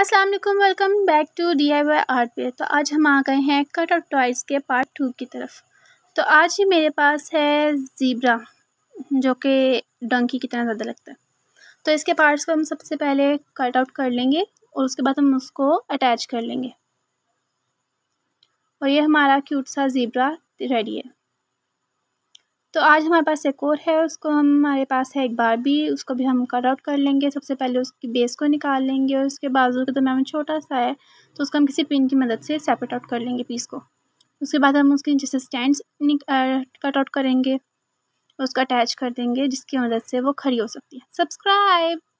अस्सलाम वालेकुम welcome back to D I Y art पे तो आज हम आ गए हैं कट आउट टॉयज़ के पार्ट टू की तरफ तो आज ही मेरे पास है ज़ीब्रा जो कि डंकी की तरह ज़्यादा लगता है तो इसके पार्ट्स को हम सबसे पहले कट आउट कर लेंगे और उसके बाद हम उसको अटैच कर लेंगे और ये हमारा क्यूट सा ज़ीब्रा रेडी है तो आज हमारे पास एक और है उसको हमारे पास है एक बार भी उसको भी हम कट आउट कर लेंगे सबसे पहले उसकी बेस को निकाल लेंगे और उसके बाजू के तो मैम छोटा सा है तो उसको हम किसी पिन की मदद से सेपरेट आउट कर लेंगे पीस को उसके बाद हम उसके जैसे स्टैंड कट आउट करेंगे उसको अटैच कर देंगे जिसकी मदद से वो खड़ी हो सकती है सब्सक्राइब